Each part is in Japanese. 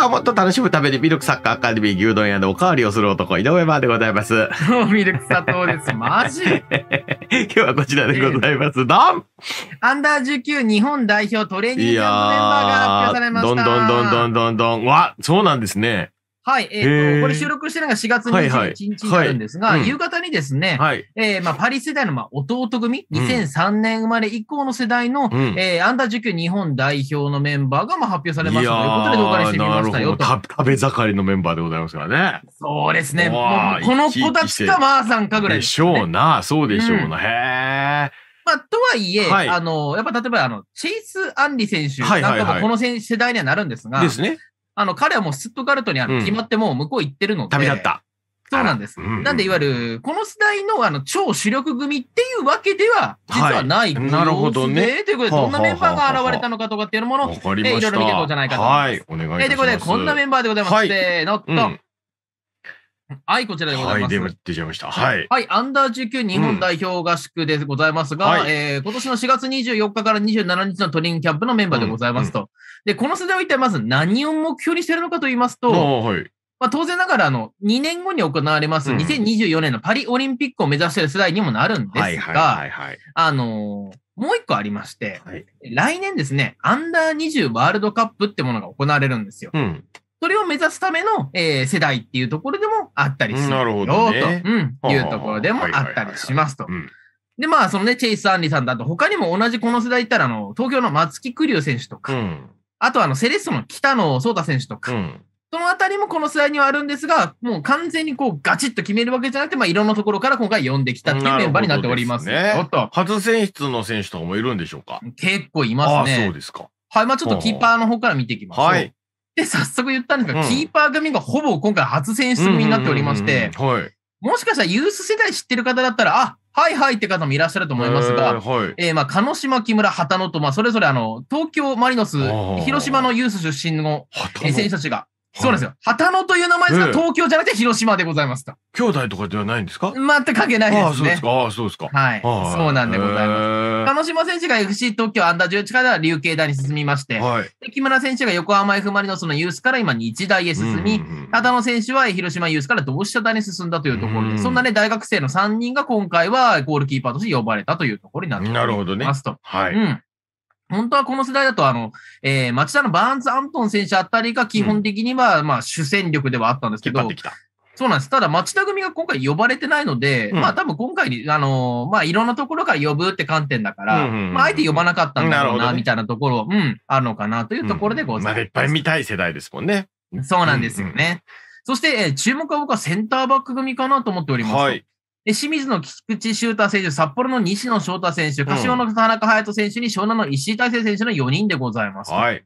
カーをもっと楽しむためにミルクサッカーアカデミー牛丼屋でおかわりをする男、井上馬でございます。ミルク砂糖です。マジ 今日はこちらでございます。ドンアンダー19日本代表トレーニングメンバーが発表されました。どんどんどんどんどんどん。わ、そうなんですね。はい、えーと、これ収録してるのが4月21日になるんですが、はいはいうん、夕方にですね、はい、えー、まあ、パリ世代のまあ弟組、2003年生まれ以降の世代の、うん、えー、アンダー19日本代表のメンバーがまあ発表されますということで動画にしてみましたよと。食べ盛りのメンバーでございますからね。そうですね。この子たちかまーさんかぐらいで、ね、しょうな、そうでしょうな。うん、へー。まあ、とはいえ、はい、あの、やっぱ例えば、あの、チェイス・アンリ選手なんかもこの世代にはなるんですが、ですね。あの、彼はもうスットガルトにあの決まってもう向こう行ってるので。旅立った。そうなんです。なんで、いわゆる、この世代のあの超主力組っていうわけでは、実はないと、はい、なるほどね。ということで、どんなメンバーが現れたのかとかっていうものを、いろいろ見ていこうじゃないかと思います。はい、お願いします。ということで、こんなメンバーでございます。はい、せーの、と。うんはい、こちらでございます。はい、出ちゃいました。はい。はい、アンダー19日本代表合宿でございますが、うん、えー、今年の4月24日から27日のトリングキャンプのメンバーでございますと。うんうん、で、この世代は一体まず何を目標にしているのかと言いますと、はい、まあ、当然ながら、あの、2年後に行われます、2024年のパリオリンピックを目指している世代にもなるんですが、あのー、もう一個ありまして、はい、来年ですね、アンダー20ワールドカップってものが行われるんですよ。うんそれを目指すための、えー、世代っていうところでもあったりするなるほど、ね、と、うん、いうところでもあったりしますと。で、まあ、そのね、チェイス・アンリさんだと、他にも同じこの世代いったら、あの、東京の松木玖生選手とか、うん、あとあの、セレッソの北野颯太選手とか、うん、そのあたりもこの世代にはあるんですが、もう完全にこう、ガチッと決めるわけじゃなくて、まあ、いろんなところから今回呼んできたっていうメンバーになっております。ね、初選出の選手とかもいるんでしょうか結構いますね。あ、そうですか。はい、まあ、ちょっとキーパーの方から見ていきましょう。はい。で早速言ったんですが、うん、キーパー組がほぼ今回初選出組になっておりまして、もしかしたらユース世代知ってる方だったら、あはいはいって方もいらっしゃると思いますが、えー、はい、えー、まあ、鹿児島、木村、畑野と、まあ、それぞれあの東京マリノス、広島のユース出身の選手たちがそうなんですよ。旗野という名前ですが、東京じゃなくて広島でございますと。兄弟とかではないんですか全く関係ないああ、でそすうです。か。ああ、そうですか。はい。そうなんでございます。鹿児島選手が FC 東京アンダー11から琉球大に進みまして、木村選手が横浜 F・ マリノスのユースから今日大へ進み、うん野選手は広島ユースから同志社大に進んだというところで、そんなね、大学生の3人が今回はゴールキーパーとして呼ばれたというところになっておりますと。なるほどね。はい。本当はこの世代だと、あの、えー、町田のバーンズ・アントン選手あたりが基本的には、うん、まあ、主戦力ではあったんですけど、そうなんです。ただ、町田組が今回呼ばれてないので、うん、まあ多分今回、あのー、まあいろんなところから呼ぶって観点だから、うんうん、まああえて呼ばなかったんだろうな、みたいなところ、うん、あるのかなというところでございます。うん、まだいっぱい見たい世代ですもんね。そうなんですよね。うんうん、そして、えー、注目は僕はセンターバック組かなと思っております。はいで清水の菊池修太選手、札幌の西野翔太選手、柏の田中隼人選手に湘南の石井大成選手の4人でございます。はい。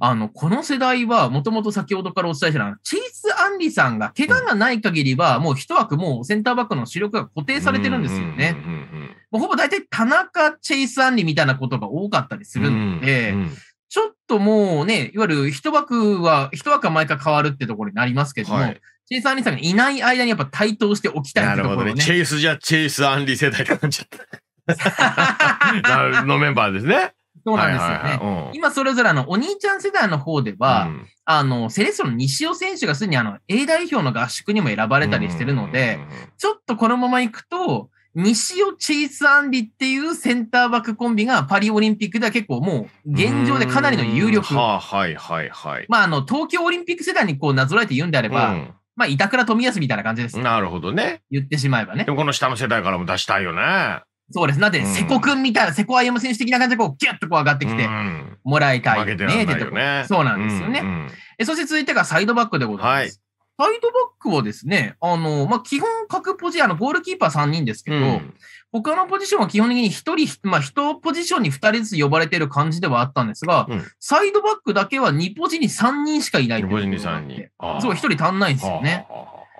あの、この世代は、もともと先ほどからお伝えしたのチーズ・アンリさんが、怪我がない限りは、もう一枠もうセンターバックの主力が固定されてるんですよね。もうほぼ大体田中、チェイス・アンリみたいなことが多かったりするんで、うんうん、ちょっともうね、いわゆる一枠は、一枠は毎回変わるってところになりますけども、はいチェイス・アンリーさんがいない間にやっぱ対等しておきたいなるほどね。チェイスじゃチェイス・アンリー世代になっちゃった。のメンバーですね。そうなんですよね。今それぞれのお兄ちゃん世代の方では、あの、セレッソの西尾選手がすでにあの A 代表の合宿にも選ばれたりしてるので、ちょっとこのまま行くと、西尾チェイス・アンリっていうセンターバックコンビがパリオリンピックでは結構もう現状でかなりの有力。はあ、はいはいはい。まああの東京オリンピック世代にこうなぞらえて言うんであれば、うまあ、板倉富安みたいな感じですなるほどね。言ってしまえばね。でもこの下の世代からも出したいよね。そうです。なんで、瀬古くんみたいな、瀬古歩選手的な感じで、こう、ギュッとこう上がってきてもらいたい、てね。そうなんですよね。うんうんえそして続いてがサイドバックでございます。サイドバックはですね、あの、まあ、基本各ポジ、あの、ゴールキーパー3人ですけど、うん、他のポジションは基本的に1人、まあ、1ポジションに2人ずつ呼ばれてる感じではあったんですが、うん、サイドバックだけは2ポジに3人しかいないい。2ポジに3人。そう、1人足んないんですよね。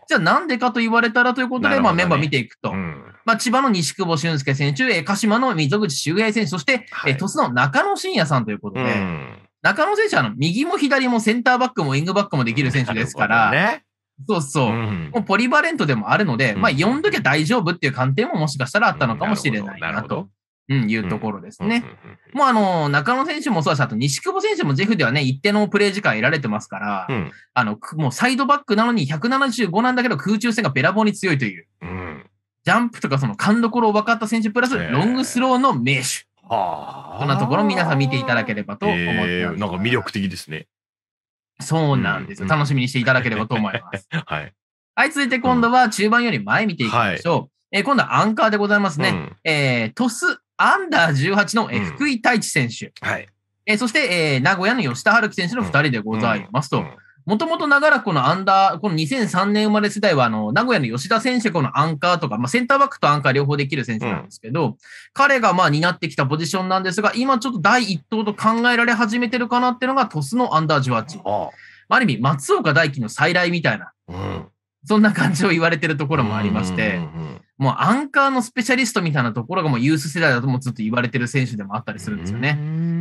じゃあなんでかと言われたらということで、ね、まあメンバー見ていくと。うん、まあ千葉の西久保俊介選手、鹿島の溝口修平選手、そして、はい、鳥栖の中野真也さんということで、うん中野選手はあの右も左もセンターバックもウィングバックもできる選手ですから、ね、そうそう、うん、もうポリバレントでもあるので、うん、まあ、読んどきゃ大丈夫っていう観点ももしかしたらあったのかもしれないなと。うん、いうところですね。もうあの、中野選手もそうだし、あと西久保選手もジェフではね、一定のプレー時間得られてますから、うん、あの、もうサイドバックなのに175なんだけど空中戦がべらぼうに強いという、ジャンプとかその勘どころを分かった選手プラス、ロングスローの名手。ああ。そんなところ皆さん見ていただければと思っます。えー、なんか魅力的ですね。そうなんですよ、うん、楽しみにしていただければと思います。はい。はい、続いて今度は中盤より前見ていきましょう。うんはい、えー、今度はアンカーでございますね。うん、えー、トスアンダー18の、福井太一選手。はい。えー、そして、えー、名古屋の吉田春樹選手の2人でございますと。もともと長らくこのアンダー、この2003年生まれ世代は、あの、名古屋の吉田選手このアンカーとか、まあ、センターバックとアンカー両方できる選手なんですけど、うん、彼がまあ担ってきたポジションなんですが、今ちょっと第一党と考えられ始めてるかなっていうのが、鳥栖のアンダー18。あある意味、松岡大輝の再来みたいな、うん、そんな感じを言われてるところもありまして、うんうんうんもうアンカーのスペシャリストみたいなところがもうユース世代だともずっと言われてる選手でもあったりするんですよね。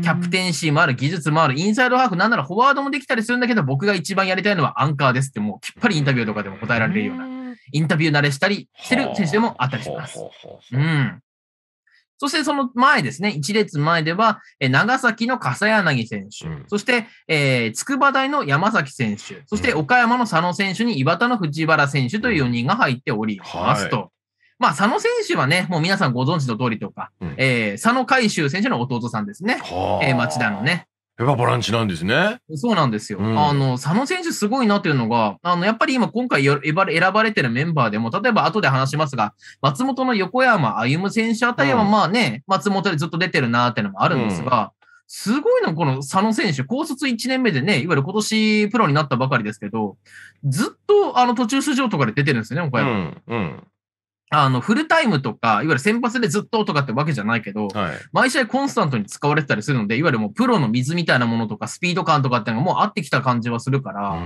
キャプテンシーもある、技術もある、インサイドハーフ、なんならフォワードもできたりするんだけど、僕が一番やりたいのはアンカーですって、もうきっぱりインタビューとかでも答えられるような、インタビュー慣れしたりしてる選手でもあったりします。うん。そしてその前ですね、一列前では、え長崎の笠柳選手、そして、えー、筑波大の山崎選手、そして岡山の佐野選手に岩田の藤原選手という4人が入っておりますと。まあ、佐野選手はね、もう皆さんご存知の通りとか、うん、えー、佐野海舟選手の弟さんですね。はえー、町田のね。ペっボランチなんですね。そうなんですよ。うん、あの、佐野選手すごいなっていうのが、あの、やっぱり今今回選ばれてるメンバーでも、例えば後で話しますが、松本の横山歩選手あたりはまあね、うん、松本でずっと出てるなっていうのもあるんですが、うん、すごいのこの佐野選手、高卒1年目でね、いわゆる今年プロになったばかりですけど、ずっとあの途中出場とかで出てるんですよね、岡山。うんあの、フルタイムとか、いわゆる先発でずっととかってわけじゃないけど、はい、毎試合コンスタントに使われてたりするので、いわゆるもうプロの水みたいなものとか、スピード感とかっていうのがもう合ってきた感じはするから、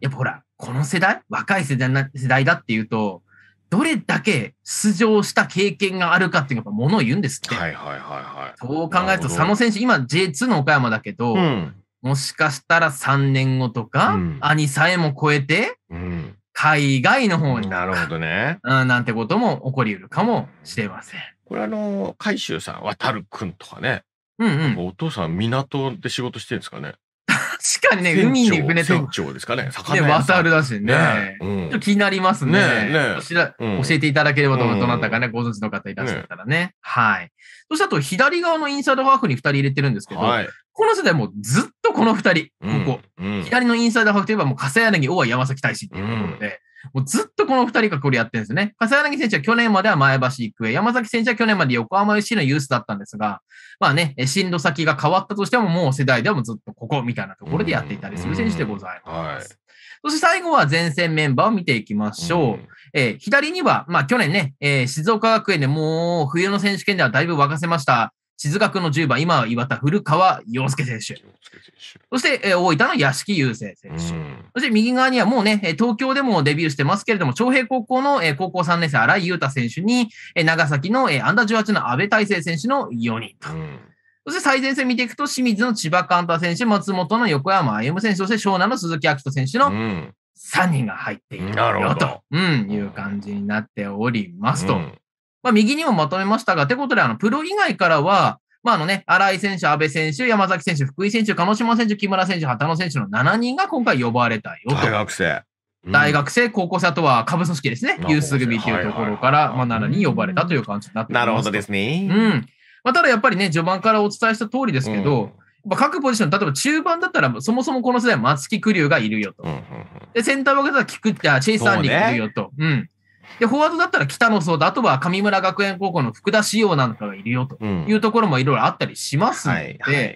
やっぱほら、この世代、若い世代な世代だっていうと、どれだけ出場した経験があるかっていうのがものを言うんですって。はいはいはいはい。そう考えると、佐野選手、今 J2 の岡山だけど、うん、もしかしたら3年後とか、うん、兄さえも超えて、うん海外の方に。なるほどね。うん、なんてことも起こりうるかもしれません。これあの、海舟さん、渡るくんとかね。うんうん。お父さん、港で仕事してるんですかね。確かにね、海に船と。船長ですかね、魚屋さん。ね、渡るだしね。ねうん、気になりますね。ね教えていただければと、どなたかね、ご存知の方いらっしゃったらね。はい。そしてあと、左側のインサイドハーフに2人入れてるんですけど、はい、この世代もずっとこの2人、ここ、うんうん、左のインサイドハーフといえば、もう、笠柳、大和山崎大使っていうことで、もうずっとこの2人がこれやってるんですね。笠柳選手は去年までは前橋育英、山崎選手は去年まで横浜 FC のユースだったんですが、まあね、進路先が変わったとしても、もう世代でもずっとここみたいなところでやっていたりする選手でございます。そして最後は前線メンバーを見ていきましょう。うん、えー、左には、まあ去年ね、えー、静岡学園でもう冬の選手権ではだいぶ沸かせました、静学の10番、今は岩田、古川陽介選手。そして、えー、大分の屋敷雄星選手。そして右側にはもうね、東京でもデビューしてますけれども、長平高校の、えー、高校3年生、荒井優太選手に、えー、長崎の、えー、アンダー18の安倍大成選手の4人と。そして最前線見ていくと、清水の千葉寛太選手、松本の横山歩夢選手、そして湘南の鈴木明人選手の3人が入っているよと、うん、いう感じになっておりますと。うんまあ、右にもまとめましたが、ってことで、あの、プロ以外からは、まあ、あのね、新井選手、安部選手、山崎選手、福井選手、鹿児島選手、木村選手、畑野選手の7人が今回呼ばれたよと。大学生。大学生、高校生、あとは下部組織ですね。ユース組というところから、まあ、7人呼ばれたという感じになってます。なるほどですね。うん。まあ、ただやっぱりね、序盤からお伝えした通りですけど、まあ、各ポジション、例えば中盤だったら、そもそもこの世代、松木玖生がいるよと。で、センターバックだったら、菊、あ、チェイス・アンリがいるよと。うん。で、フォワードだったら北野そうだ、あとは神村学園高校の福田仕様なんかがいるよというところもいろいろあったりしますので、うんはいは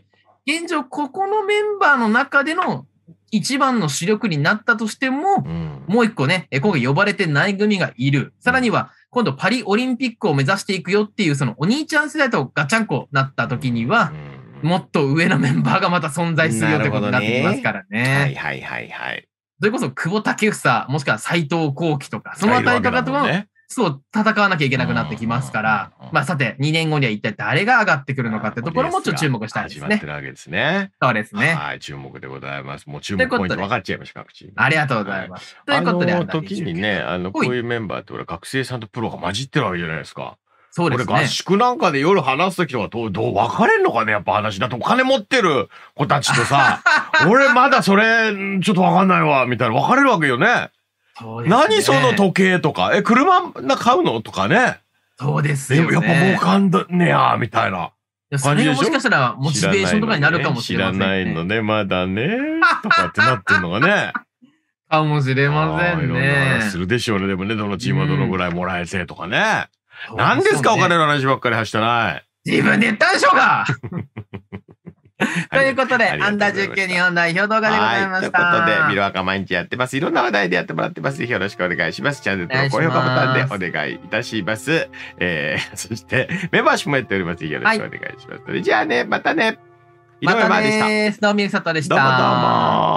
い、現状、ここのメンバーの中での一番の主力になったとしても、うん、もう一個ね、今回呼ばれてない組がいる。さらには、今度パリオリンピックを目指していくよっていう、そのお兄ちゃん世代とガチャンコなった時には、もっと上のメンバーがまた存在するよということになってきますからね。ねはいはいはいはい。それこそ久保建英、もしくは斎藤幸樹とか、そのあたりとかとも、そう、戦わなきゃいけなくなってきますから、まあさて、2年後には一体誰が上がってくるのかってところもちょっと注目したいですね。始まってるわけですね。そうですね。はい、注目でございます。もう注目ポイント分かっちゃいました、各地。ありがとうございます。ということで、あの時にね、あの、こういうメンバーって、俺、学生さんとプロが混じってるわけじゃないですか。そうですね。俺合宿なんかで夜話すときとかどう、どう分かれんのかねやっぱ話。だってお金持ってる子たちとさ、俺まだそれ、ちょっと分かんないわ、みたいな。分かれるわけよね。そうですね。何その時計とか。え、車買うのとかね。そうですね。でもやっぱ儲かんだねや、みたいな。それがもしかしたらモチベーションとかになるかもしれない。ね、知らないのね、まだね、とかってなってんのがね。かもしれませんね。いろんなするでしょうね。でもね、どのチームはどのぐらいもらえてとかね。何ですか、お金の話ばっかりはしてない。自分で言ったでしょうか ということで、アンダー19日本代表動画でございました。ということで、ミロアカ毎日やってます。いろんな話題でやってもらってます。ぜひよろしくお願いします。チャンネル登録、高評価ボタンでお願いいたします。えー、そして、メンバーシップもやっております。よろしくお願いします。はい、それじゃあね、またね。井上真た。でした。どうもどうも。